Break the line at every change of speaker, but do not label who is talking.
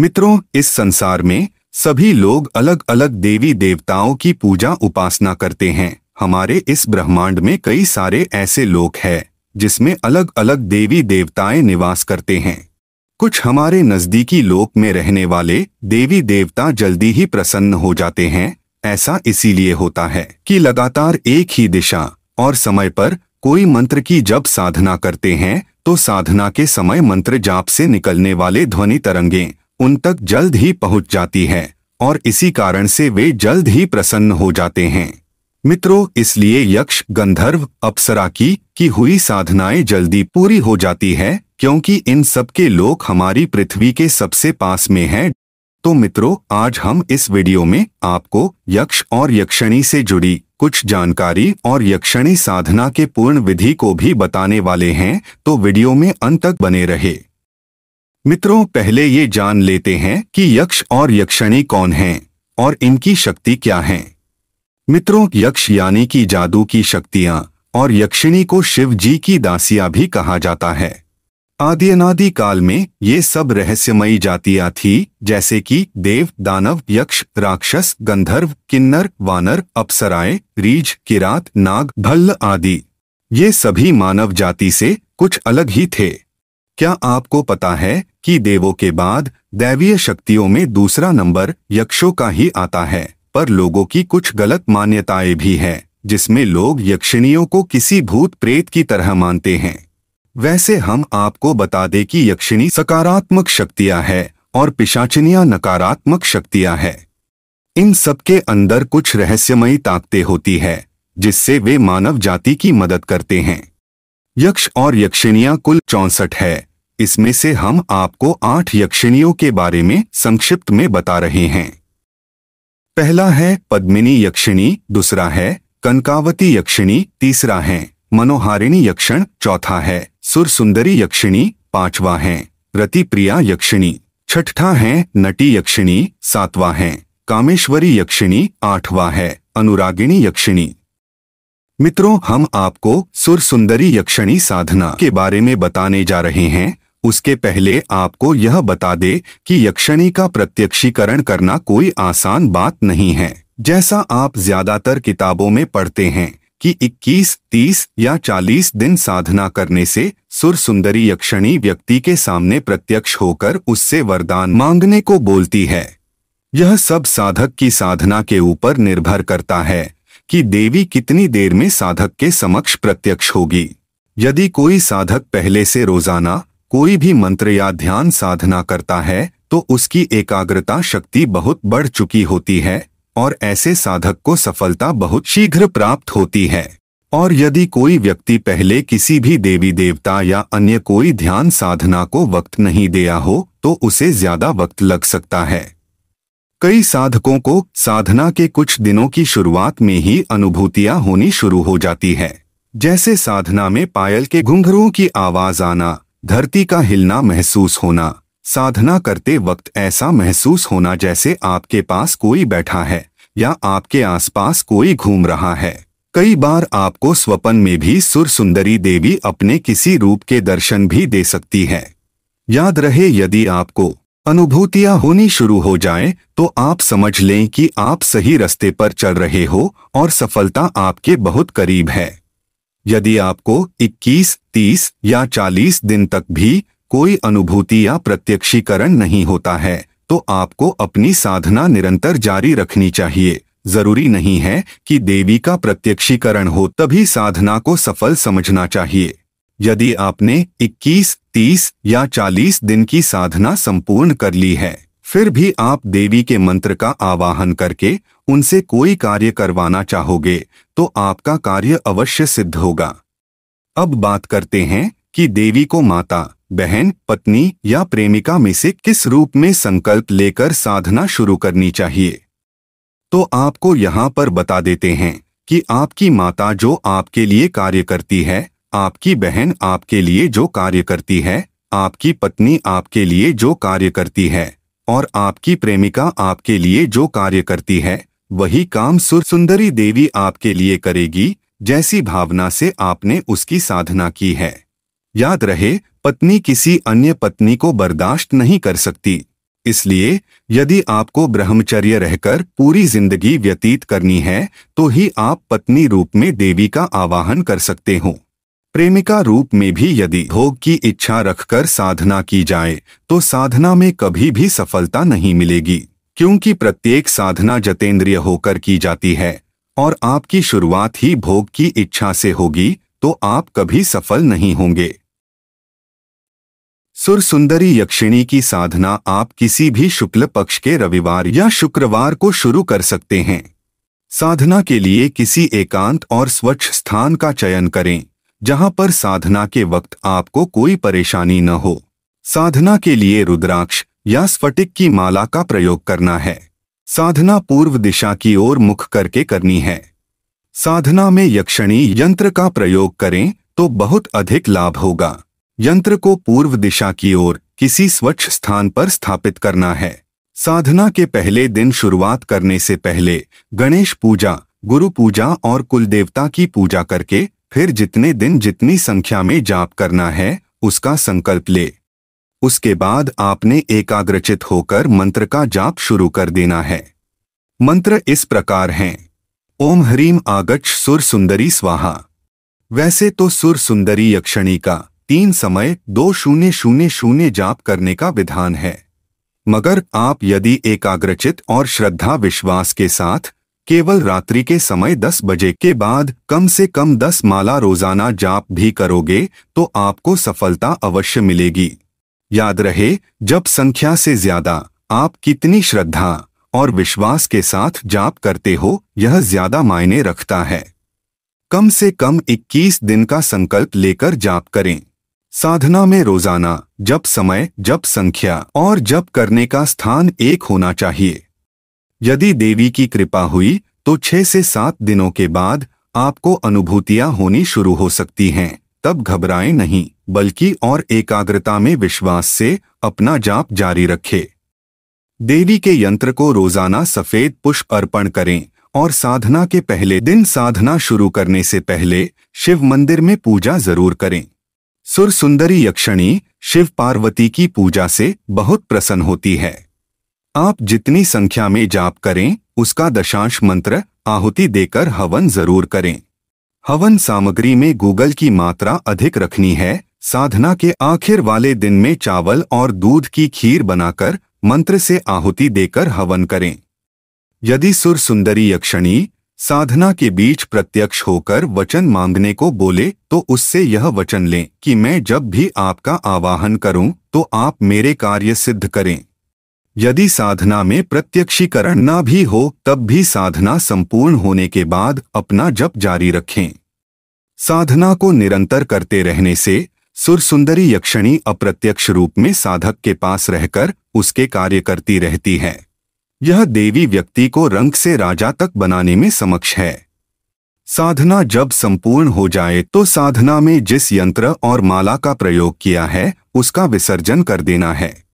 मित्रों इस संसार में सभी लोग अलग अलग देवी देवताओं की पूजा उपासना करते हैं हमारे इस ब्रह्मांड में कई सारे ऐसे लोक है जिसमें अलग अलग देवी देवताएं निवास करते हैं कुछ हमारे नजदीकी लोक में रहने वाले देवी देवता जल्दी ही प्रसन्न हो जाते हैं ऐसा इसीलिए होता है कि लगातार एक ही दिशा और समय पर कोई मंत्र की जब साधना करते हैं तो साधना के समय मंत्र जाप से निकलने वाले ध्वनि तरंगें उन तक जल्द ही पहुंच जाती है और इसी कारण से वे जल्द ही प्रसन्न हो जाते हैं मित्रों इसलिए यक्ष गंधर्व अप्सरा की की हुई साधनाएं जल्दी पूरी हो जाती है क्योंकि इन सब के लोग हमारी पृथ्वी के सबसे पास में हैं तो मित्रों आज हम इस वीडियो में आपको यक्ष और यक्षणी से जुड़ी कुछ जानकारी और यक्षणी साधना के पूर्ण विधि को भी बताने वाले हैं तो वीडियो में अंत तक बने रहे मित्रों पहले ये जान लेते हैं कि यक्ष और यक्षिणी कौन हैं और इनकी शक्ति क्या है मित्रों यक्ष यानी कि जादू की शक्तियां और यक्षिणी को शिव जी की दासियां भी कहा जाता है आदिनादि काल में ये सब रहस्यमयी जातियां थी जैसे कि देव दानव यक्ष राक्षस गंधर्व किन्नर वानर अप्सराएं रीज किरात नाग भल्ल आदि ये सभी मानव जाति से कुछ अलग ही थे क्या आपको पता है कि देवों के बाद दैवीय शक्तियों में दूसरा नंबर यक्षों का ही आता है पर लोगों की कुछ गलत मान्यताएं भी हैं जिसमें लोग यक्षिणियों को किसी भूत प्रेत की तरह मानते हैं वैसे हम आपको बता दें कि यक्षिणी सकारात्मक शक्तियां हैं और पिशाचिनिया नकारात्मक शक्तियां हैं इन सबके अंदर कुछ रहस्यमयी ताकतें होती है जिससे वे मानव जाति की मदद करते हैं यक्ष और यक्षिणिया कुल चौंसठ है इसमें से हम आपको आठ यक्षिणियों के बारे में संक्षिप्त में बता रहे हैं पहला है पद्मिनी यक्षिणी दूसरा है कनकावती यक्षिणी तीसरा है मनोहारिणी यक्षण चौथा है सुरसुंदरी यक्षिणी पांचवा है रतिप्रिया यक्षिणी छठा है नटी यक्षिणी सातवा है कामेश्वरी यक्षिणी आठवां है अनुरागिणी यक्षिणी मित्रों हम आपको सुर सुंदरी यक्षिणी साधना के बारे में बताने जा रहे हैं उसके पहले आपको यह बता दे कि यक्षणी का प्रत्यक्षीकरण करना कोई आसान बात नहीं है जैसा आप ज्यादातर किताबों में पढ़ते हैं कि 21, 30 या 40 दिन साधना करने से सुर सुंदरी यक्षणी व्यक्ति के सामने प्रत्यक्ष होकर उससे वरदान मांगने को बोलती है यह सब साधक की साधना के ऊपर निर्भर करता है कि देवी कितनी देर में साधक के समक्ष प्रत्यक्ष होगी यदि कोई साधक पहले से रोजाना कोई भी मंत्र या ध्यान साधना करता है तो उसकी एकाग्रता शक्ति बहुत बढ़ चुकी होती है और ऐसे साधक को सफलता बहुत शीघ्र प्राप्त होती है और यदि कोई व्यक्ति पहले किसी भी देवी देवता या अन्य कोई ध्यान साधना को वक्त नहीं दिया हो तो उसे ज्यादा वक्त लग सकता है कई साधकों को साधना के कुछ दिनों की शुरुआत में ही अनुभूतियां होनी शुरू हो जाती है जैसे साधना में पायल के घुंघरुओं की आवाज आना धरती का हिलना महसूस होना साधना करते वक्त ऐसा महसूस होना जैसे आपके पास कोई बैठा है या आपके आसपास कोई घूम रहा है कई बार आपको स्वपन में भी सुर सुंदरी देवी अपने किसी रूप के दर्शन भी दे सकती है याद रहे यदि आपको अनुभूतियां होनी शुरू हो जाए तो आप समझ लें कि आप सही रास्ते पर चल रहे हो और सफलता आपके बहुत करीब है यदि आपको 21, 30 या 40 दिन तक भी कोई अनुभूति या प्रत्यक्षीकरण नहीं होता है तो आपको अपनी साधना निरंतर जारी रखनी चाहिए जरूरी नहीं है कि देवी का प्रत्यक्षीकरण हो तभी साधना को सफल समझना चाहिए यदि आपने 21, 30 या 40 दिन की साधना संपूर्ण कर ली है फिर भी आप देवी के मंत्र का आवाहन करके उनसे कोई कार्य करवाना चाहोगे तो आपका कार्य अवश्य सिद्ध होगा अब बात करते हैं कि देवी को माता बहन पत्नी या प्रेमिका में से किस रूप में संकल्प लेकर साधना शुरू करनी चाहिए तो आपको यहाँ पर बता देते हैं कि आपकी माता जो आपके लिए कार्य करती है आपकी बहन आपके लिए जो कार्य करती है आपकी पत्नी आपके लिए जो कार्य करती है और आपकी प्रेमिका आपके लिए जो कार्य करती है वही काम सुरसुंदरी देवी आपके लिए करेगी जैसी भावना से आपने उसकी साधना की है याद रहे पत्नी किसी अन्य पत्नी को बर्दाश्त नहीं कर सकती इसलिए यदि आपको ब्रह्मचर्य रहकर पूरी जिंदगी व्यतीत करनी है तो ही आप पत्नी रूप में देवी का आवाहन कर सकते हो प्रेमिका रूप में भी यदि भोग की इच्छा रखकर साधना की जाए तो साधना में कभी भी सफलता नहीं मिलेगी क्योंकि प्रत्येक साधना जतेंद्रिय होकर की जाती है और आपकी शुरुआत ही भोग की इच्छा से होगी तो आप कभी सफल नहीं होंगे सुर सुंदरी यक्षिणी की साधना आप किसी भी शुक्ल पक्ष के रविवार या शुक्रवार को शुरू कर सकते हैं साधना के लिए किसी एकांत और स्वच्छ स्थान का चयन करें जहां पर साधना के वक्त आपको कोई परेशानी न हो साधना के लिए रुद्राक्ष या स्फटिक की माला का प्रयोग करना है साधना पूर्व दिशा की ओर मुख करके करनी है साधना में यक्षणी यंत्र का प्रयोग करें तो बहुत अधिक लाभ होगा यंत्र को पूर्व दिशा की ओर किसी स्वच्छ स्थान पर स्थापित करना है साधना के पहले दिन शुरुआत करने से पहले गणेश पूजा गुरु पूजा और कुल देवता की पूजा करके फिर जितने दिन जितनी संख्या में जाप करना है उसका संकल्प ले उसके बाद आपने एकाग्रचित होकर मंत्र का जाप शुरू कर देना है मंत्र इस प्रकार हैं ओम हरीम आगच सुर सुंदरी स्वाहा वैसे तो सुर सुंदरी यक्षणी का तीन समय दो शून्य शून्य शून्य जाप करने का विधान है मगर आप यदि एकाग्रचित और श्रद्धा विश्वास के साथ केवल रात्रि के समय 10 बजे के बाद कम से कम 10 माला रोजाना जाप भी करोगे तो आपको सफलता अवश्य मिलेगी याद रहे जब संख्या से ज्यादा आप कितनी श्रद्धा और विश्वास के साथ जाप करते हो यह ज्यादा मायने रखता है कम से कम 21 दिन का संकल्प लेकर जाप करें साधना में रोजाना जब समय जब संख्या और जब करने का स्थान एक होना चाहिए यदि देवी की कृपा हुई तो छह से सात दिनों के बाद आपको अनुभूतियां होनी शुरू हो सकती हैं तब घबराएं नहीं बल्कि और एकाग्रता में विश्वास से अपना जाप जारी रखें देवी के यंत्र को रोजाना सफेद पुष्प अर्पण करें और साधना के पहले दिन साधना शुरू करने से पहले शिव मंदिर में पूजा जरूर करें सुर सुंदरी यक्षणी शिव पार्वती की पूजा से बहुत प्रसन्न होती है आप जितनी संख्या में जाप करें उसका दशांश मंत्र आहुति देकर हवन जरूर करें हवन सामग्री में गूगल की मात्रा अधिक रखनी है साधना के आखिर वाले दिन में चावल और दूध की खीर बनाकर मंत्र से आहुति देकर हवन करें यदि सुर सुंदरी यक्षणी साधना के बीच प्रत्यक्ष होकर वचन मांगने को बोले तो उससे यह वचन लें कि मैं जब भी आपका आवाहन करूं तो आप मेरे कार्य सिद्ध करें यदि साधना में प्रत्यक्षीकरण न भी हो तब भी साधना संपूर्ण होने के बाद अपना जप जारी रखें साधना को निरंतर करते रहने से सुरसुंदरी यक्षिणी अप्रत्यक्ष रूप में साधक के पास रहकर उसके कार्य करती रहती है यह देवी व्यक्ति को रंग से राजा तक बनाने में समक्ष है साधना जब संपूर्ण हो जाए तो साधना में जिस यंत्र और माला का प्रयोग किया है उसका विसर्जन कर देना है